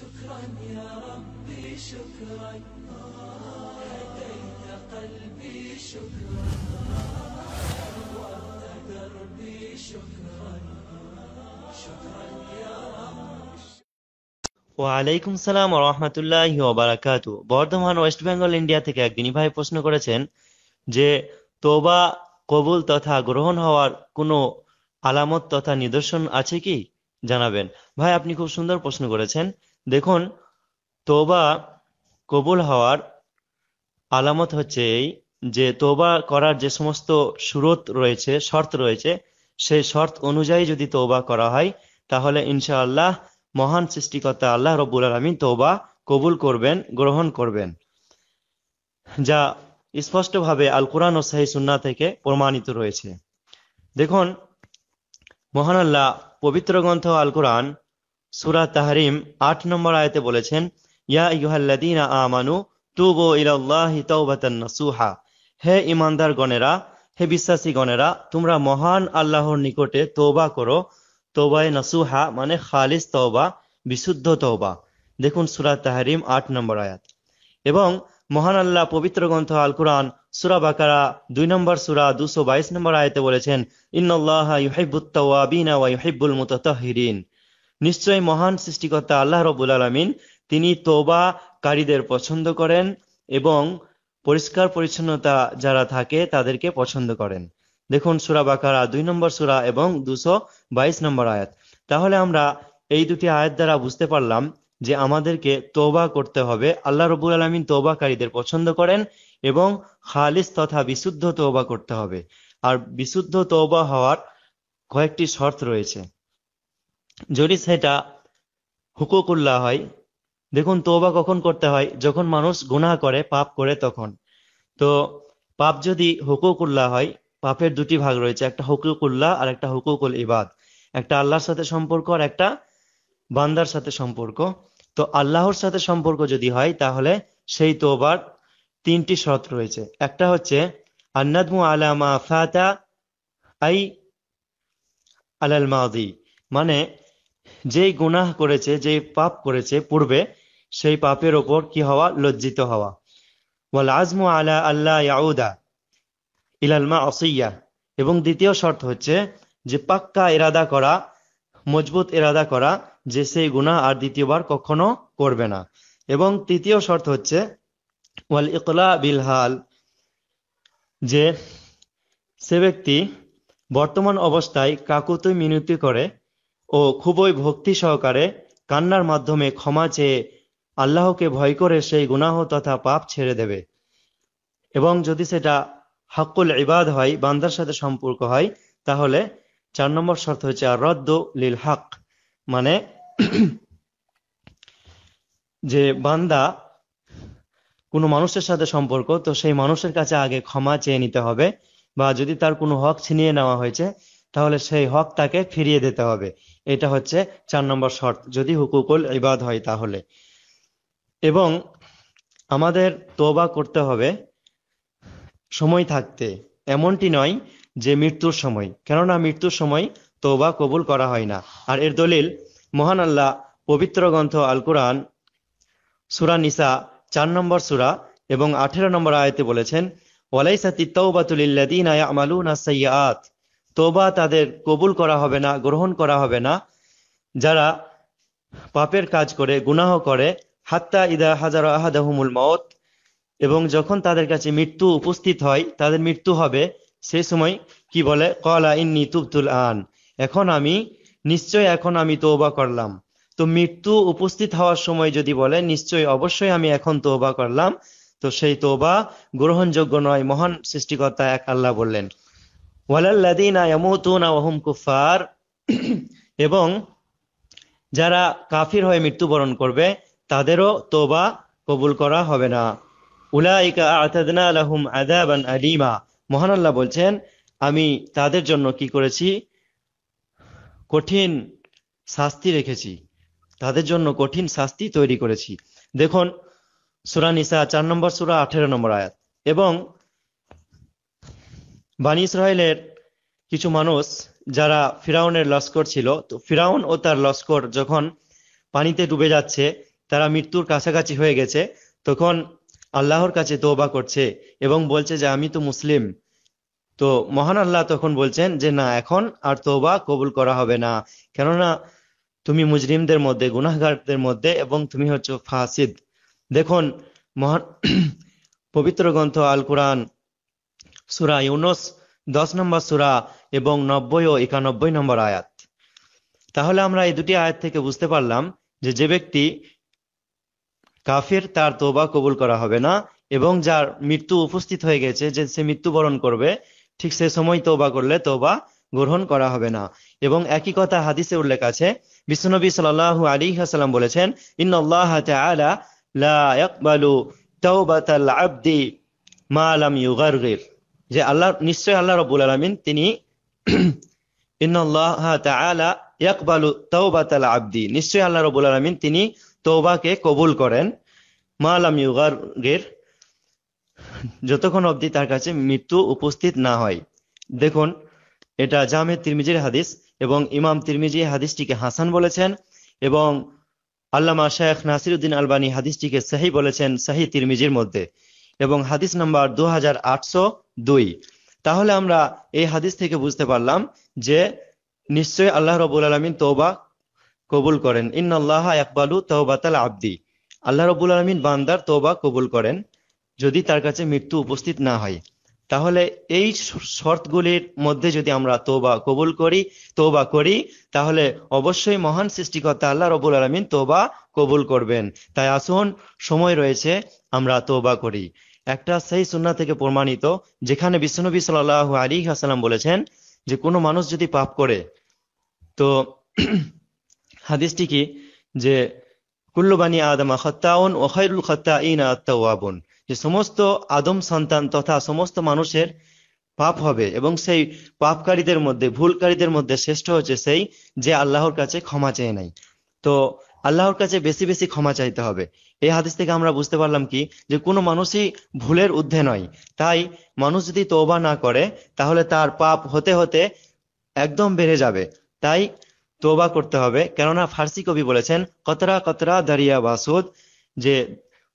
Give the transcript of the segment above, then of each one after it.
شكرا يا ربي شكرا هديت قلبي شكرا دربي شكرا شكرا يا ওয়ালাইকুম সালাম রহমতুল্লাহ বারাকাতু বর্ধমান ওয়েস্ট বেঙ্গল ইন্ডিয়া থেকে একদিন ভাই প্রশ্ন করেছেন যে তোবা কবুল তথা গ্রহণ হওয়ার কোনো আলামত তথা নিদর্শন আছে কি জানাবেন ভাই আপনি খুব সুন্দর প্রশ্ন করেছেন দেখুন তোবা কবুল হওয়ার আলামত হচ্ছে এই যে তোবা করার যে সমস্ত সুরত রয়েছে শর্ত রয়েছে সেই শর্ত অনুযায়ী যদি তোবা করা হয় তাহলে ইনশাআল্লাহ মহান সৃষ্টিকর্তা আল্লাহ রব্বুল আলমিন তোবা কবুল করবেন গ্রহণ করবেন যা স্পষ্টভাবে আল কোরআন ও সাহি সুন্না থেকে প্রমাণিত রয়েছে দেখুন মহান আল্লাহ পবিত্র গ্রন্থ আল কোরআন সুরা তাহরিম আট নম্বর আয়তে বলেছেন ইয়া ইহাল্লাদিনা আমানু তুবো ইলাল্লাহি তুহা হে ইমানদার গণেরা হে বিশ্বাসী গণেরা তোমরা মহান আল্লাহর নিকটে তৌবা করো তৌবায় নাসুহা মানে খালিস তওবা বিশুদ্ধ তওবা দেখুন সুরা তাহরিম আট নম্বর আয়াত এবং মহান আল্লাহ পবিত্র গ্রন্থ আল কুরআন সুরা বাকারা দুই নম্বর সুরা দুশো বাইশ নম্বর আয়তে বলেছেন ইন্নআল্লাহ ইউহিবুত্তাওয়াবিনা ওয়া ইউহিব্বুল মুতাতাহহিরিন নিশ্চয় মহান সৃষ্টিকর্তা আল্লাহ রবুল আলমিন তিনি কারীদের পছন্দ করেন এবং পরিষ্কার পরিচ্ছন্নতা যারা থাকে তাদেরকে পছন্দ করেন দেখুন সুরা বাকারা দুই নম্বর সুরা এবং দুশো বাইশ নম্বর আয়াত তাহলে আমরা এই দুটি আয়াত দ্বারা বুঝতে পারলাম যে আমাদেরকে তোবা করতে হবে আল্লাহ রবুল আলমিন তোবাকারীদের পছন্দ করেন এবং খালিস তথা বিশুদ্ধ তোবা করতে হবে আর বিশুদ্ধ তোবা হওয়ার কয়েকটি শর্ত রয়েছে যদি সেটা হুকুকুল্লাহ হয় দেখুন তোবা কখন করতে হয় যখন মানুষ গুনা করে পাপ করে তখন তো পাপ যদি হুকুকুল্লাহ হয় পাপের দুটি ভাগ রয়েছে একটা হুকুকুল্লাহ আর একটা হুকুকুল ইবাদ একটা আল্লাহর সাথে সম্পর্ক আর একটা বান্দার সাথে সম্পর্ক তো আল্লাহর সাথে সম্পর্ক যদি হয় তাহলে সেই তোবার তিনটি শর্ত রয়েছে একটা হচ্ছে আন্নাদমু আলামা ফাতা আই আলাল মাদি মানে যেই গুনাহ করেছে যেই পাপ করেছে পূর্বে সেই পাপের ওপর কি হওয়া লজ্জিত হওয়া ওয়াল আজমু আলা আল্লাহ ইয়াউদা ইলালমা অসইয়া এবং দ্বিতীয় শর্ত হচ্ছে যে পাক্কা ইরাদা করা মজবুত ইরাদা করা যে সেই গুণা আর দ্বিতীয়বার কখনো করবে না এবং তৃতীয় শর্ত হচ্ছে ওয়াল ইকলা বিলহাল যে সে ব্যক্তি বর্তমান অবস্থায় কাকুতি মিনতি করে ও খুবই ভক্তি সহকারে কান্নার মাধ্যমে ক্ষমা চেয়ে আল্লাহকে ভয় করে সেই গুনাহ তথা পাপ ছেড়ে দেবে এবং যদি সেটা হাক্কুল ইবাদ হয় বান্দার সাথে সম্পর্ক হয় তাহলে চার নম্বর শর্ত হচ্ছে আর রদ্দ লীল হক মানে যে বান্দা কোনো মানুষের সাথে সম্পর্ক তো সেই মানুষের কাছে আগে ক্ষমা চেয়ে নিতে হবে বা যদি তার কোনো হক ছিনিয়ে নেওয়া হয়েছে তাহলে সেই হক তাকে ফিরিয়ে দিতে হবে এটা হচ্ছে চার নম্বর শর্ত যদি হুকুকুল ইবাদ হয় তাহলে এবং আমাদের তোবা করতে হবে সময় থাকতে এমনটি নয় যে মৃত্যুর সময় কেননা মৃত্যুর সময় তোবা কবুল করা হয় না আর এর দলিল মহান আল্লাহ পবিত্র গ্রন্থ আল কোরআন সুরা নিসা চার নম্বর সুরা এবং আঠেরো নম্বর আয়তে বলেছেন ওয়ালাইসাতি আমালু না সাইয়াত তোবা তাদের কবুল করা হবে না গ্রহণ করা হবে না যারা পাপের কাজ করে গুনাহ করে হাত্তা ইদা হাজার আহাদহমুল মত এবং যখন তাদের কাছে মৃত্যু উপস্থিত হয় তাদের মৃত্যু হবে সে সময় কি বলে কলা ইন্নি তুবতুল আন এখন আমি নিশ্চয় এখন আমি তোবা করলাম তো মৃত্যু উপস্থিত হওয়ার সময় যদি বলে নিশ্চয় অবশ্যই আমি এখন তোবা করলাম তো সেই তোবা গ্রহণযোগ্য নয় মহান সৃষ্টিকর্তা এক আল্লাহ বললেন কুফার এবং যারা কাফির হয়ে মৃত্যুবরণ করবে তাদেরও তোবা কবুল করা হবে না উলাইকা আতাদনা আল্লাহ বলছেন আমি তাদের জন্য কি করেছি কঠিন শাস্তি রেখেছি তাদের জন্য কঠিন শাস্তি তৈরি করেছি দেখুন সুরা নিসা চার নম্বর সুরা আঠেরো নম্বর আয়াত এবং বানি ইসরায়েলের কিছু মানুষ যারা ফিরাউনের লস্কর ছিল তো ফিরাউন ও তার লস্কর যখন পানিতে ডুবে যাচ্ছে তারা মৃত্যুর কাছাকাছি হয়ে গেছে তখন আল্লাহর কাছে তোবা করছে এবং বলছে যে আমি তো মুসলিম তো মহান আল্লাহ তখন বলছেন যে না এখন আর তোবা কবুল করা হবে না কেননা তুমি মুজরিমদের মধ্যে গুনাহগারদের মধ্যে এবং তুমি হচ্ছ ফাসিদ দেখুন মহান পবিত্র গ্রন্থ আল কোরআন সুরা ইউনস দশ নম্বর সুরা এবং নব্বই ও একানব্বই নম্বর আয়াত তাহলে আমরা এই দুটি আয়াত থেকে বুঝতে পারলাম যে যে ব্যক্তি কাফের তার তোবা কবুল করা হবে না এবং যার মৃত্যু উপস্থিত হয়ে গেছে যে সে মৃত্যুবরণ করবে ঠিক সে সময় তোবা করলে তোবা গ্রহণ করা হবে না এবং একই কথা হাদিসে উল্লেখ আছে বিশ্বনবী সাল আলী হাসালাম বলেছেন ইন্নআল্লাহ তাআলা লা মা লাম ইউগারগির যে আল্লাহ নিশ্চয় আল্লাহ রব্বুল আলমিন তিনি আব্দি নিশ্চয় আল্লাহ আলমিন তিনি তৌবাকে কবুল করেন যতক্ষণ অবধি তার কাছে মৃত্যু উপস্থিত না হয় দেখুন এটা জামে তিরমিজির হাদিস এবং ইমাম তিরমিজি হাদিসটিকে হাসান বলেছেন এবং আল্লামা শেখ নাসিরুদ্দিন আলবানী হাদিসটিকে সাহি বলেছেন সাহি তিরমিজির মধ্যে এবং হাদিস নাম্বার দু দুই তাহলে আমরা এই হাদিস থেকে বুঝতে পারলাম যে নিশ্চয়ই আল্লাহ রবুল আলমিন তোবা কবুল করেন ইন আল্লাহ একবালু তৌবাতাল আব্দি আল্লাহ রবুল আলমিন বান্দার তৌবা কবুল করেন যদি তার কাছে মৃত্যু উপস্থিত না হয় তাহলে এই শর্তগুলির মধ্যে যদি আমরা তোবা কবুল করি তোবা করি তাহলে অবশ্যই মহান সৃষ্টিকর্তা আল্লাহ রবুল আলমিন তোবা কবুল করবেন তাই আসুন সময় রয়েছে আমরা তোবা করি একটা সেই সুন্না থেকে প্রমাণিত যেখানে বিশ্বনবী সাল্লাহ আলী হাসালাম বলেছেন যে কোনো মানুষ যদি পাপ করে তো হাদিসটি কি যে কুল্লবানী আদমা খত্তাউন ও খৈরুল খত্তা ইন আত্মাবন যে সমস্ত আদম সন্তান তথা সমস্ত মানুষের পাপ হবে এবং সেই পাপকারীদের মধ্যে ভুলকারীদের মধ্যে শ্রেষ্ঠ হচ্ছে সেই যে আল্লাহর কাছে ক্ষমা চেয়ে নাই তো আল্লাহর কাছে বেশি বেশি ক্ষমা চাইতে হবে এই হাদিস থেকে আমরা বুঝতে পারলাম কি যে কোনো মানুষই ভুলের ঊর্ধ্বে নয় তাই মানুষ যদি তোবা না করে তাহলে তার পাপ হতে হতে একদম বেড়ে যাবে তাই তোবা করতে হবে কেননা ফার্সি কবি বলেছেন কতরা কতরা দারিয়া বাসুদ যে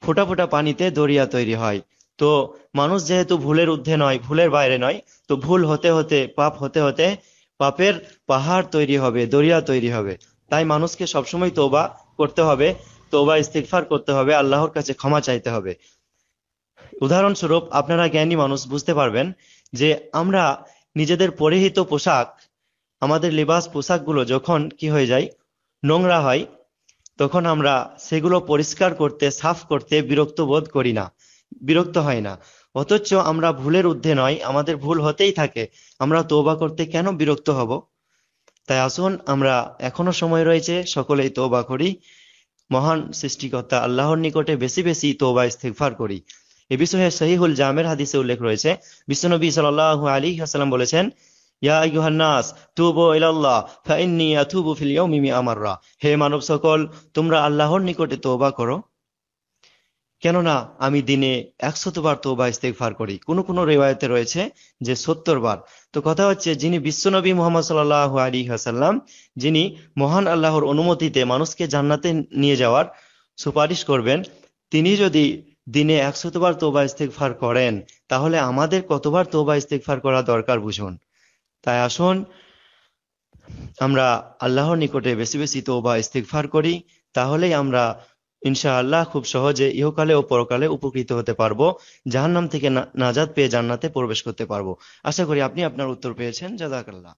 ফোটা ফোটা পানিতে দরিয়া তৈরি হয় তো মানুষ যেহেতু ভুলের ঊর্ধ্বে নয় ভুলের বাইরে নয় তো ভুল হতে হতে পাপ হতে হতে পাপের পাহাড় তৈরি হবে দরিয়া তৈরি হবে তাই মানুষকে সবসময় তোবা করতে হবে তোবা ইস্তিকফার করতে হবে আল্লাহর কাছে ক্ষমা চাইতে হবে উদাহরণস্বরূপ আপনারা জ্ঞানী মানুষ বুঝতে পারবেন যে আমরা নিজেদের পরিহিত পোশাক আমাদের লিবাস পোশাকগুলো যখন কি হয়ে যায় নোংরা হয় তখন আমরা সেগুলো পরিষ্কার করতে সাফ করতে বিরক্ত বোধ করি না বিরক্ত হয় না অথচ আমরা ভুলের ঊর্ধ্বে নয় আমাদের ভুল হতেই থাকে আমরা তৌবা করতে কেন বিরক্ত হব তাই আসুন আমরা এখনো সময় রয়েছে সকলেই তোবা করি মহান সৃষ্টিকর্তা আল্লাহর নিকটে বেশি বেশি তোবা ইস্তেকফার করি এ বিষয়ে সহিহুল জামের হাদিসে উল্লেখ রয়েছে বিশ্বনবী সাল আলী হাসালাম বলেছেন ইয়া ইউহান্নাস তুবো ইলাল্লাহ ফাইন্নি আতুবু ফিল আমাররা হে মানব সকল তোমরা আল্লাহর নিকটে তওবা করো কেননা আমি দিনে একশতবার তৌবা ইস্তেকফার করি কোনো কোনো রেওয়ায়তে রয়েছে যে সত্তর বার তো কথা হচ্ছে যিনি বিশ্বনবী মোহাম্মদ সাল্লাহ আলী হাসাল্লাম যিনি মহান আল্লাহর অনুমতিতে মানুষকে জান্নাতে নিয়ে যাওয়ার সুপারিশ করবেন তিনি যদি দিনে একশতবার ইস্তেক ইস্তেকফার করেন তাহলে আমাদের কতবার তৌবা ইস্তেকফার করা দরকার বুঝুন তাই আসুন আমরা আল্লাহর নিকটে বেশি বেশি তো বা ইস্তিকফার করি তাহলেই আমরা ইনশাআল্লাহ খুব সহজে ইহকালে ও পরকালে উপকৃত হতে পারবো জাহান্নাম থেকে নাজাদ পেয়ে জান্নাতে প্রবেশ করতে পারবো আশা করি আপনি আপনার উত্তর পেয়েছেন জাজাকাল্লাহ